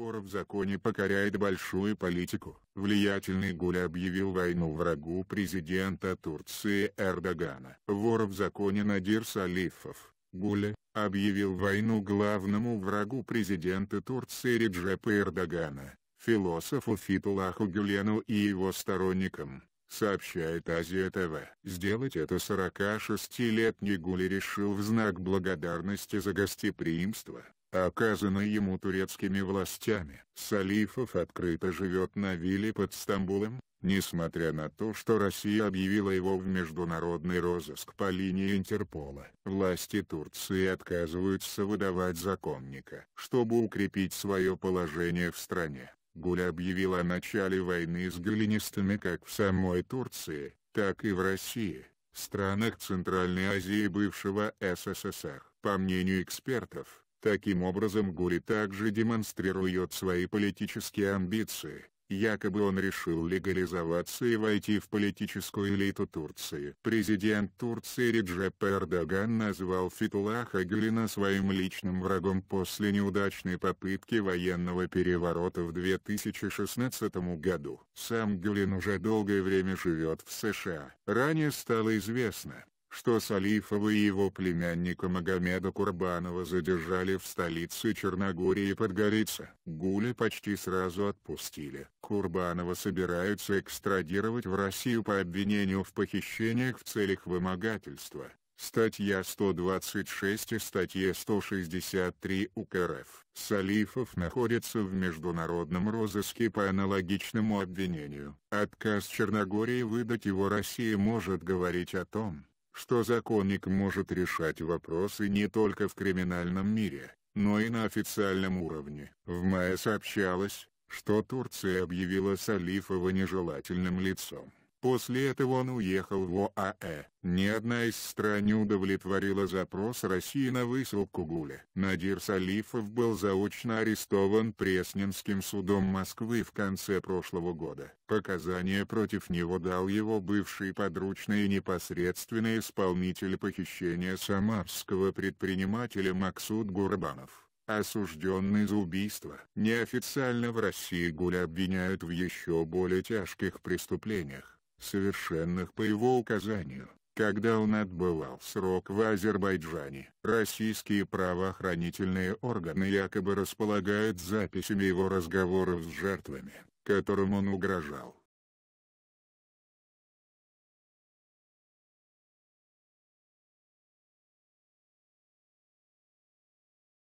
Вор в законе покоряет большую политику. Влиятельный Гуля объявил войну врагу президента Турции Эрдогана. Вор в законе Надир Салифов, Гуля, объявил войну главному врагу президента Турции Реджепа Эрдогана, философу Фитулаху Гюлену и его сторонникам, сообщает Азия ТВ. Сделать это 46-летний Гули решил в знак благодарности за гостеприимство оказанный ему турецкими властями. Салифов открыто живет на вилле под Стамбулом, несмотря на то, что Россия объявила его в международный розыск по линии Интерпола. Власти Турции отказываются выдавать законника, чтобы укрепить свое положение в стране. Гуля объявила о начале войны с галинистами как в самой Турции, так и в России, странах Центральной Азии и бывшего СССР. По мнению экспертов, Таким образом Гури также демонстрирует свои политические амбиции, якобы он решил легализоваться и войти в политическую элиту Турции. Президент Турции Реджеп Эрдоган назвал Фетулаха Гюлина своим личным врагом после неудачной попытки военного переворота в 2016 году. Сам Гюлин уже долгое время живет в США. Ранее стало известно, что Салифова и его племянника Магомеда Курбанова задержали в столице Черногории под Горица, гули почти сразу отпустили. Курбанова собираются экстрадировать в Россию по обвинению в похищениях в целях вымогательства. Статья 126 и статья 163 УК РФ. Салифов находится в международном розыске по аналогичному обвинению. Отказ Черногории выдать его России может говорить о том, что законник может решать вопросы не только в криминальном мире, но и на официальном уровне. В мае сообщалось, что Турция объявила Салифова нежелательным лицом. После этого он уехал в ОАЭ. Ни одна из стран не удовлетворила запрос России на высылку Гуля. Надир Салифов был заочно арестован Пресненским судом Москвы в конце прошлого года. Показания против него дал его бывший подручный и непосредственный исполнитель похищения самарского предпринимателя Максут Гурбанов осужденный за убийство. Неофициально в России Гуля обвиняют в еще более тяжких преступлениях совершенных по его указанию. Когда он отбывал срок в Азербайджане, российские правоохранительные органы якобы располагают записями его разговоров с жертвами, которым он угрожал.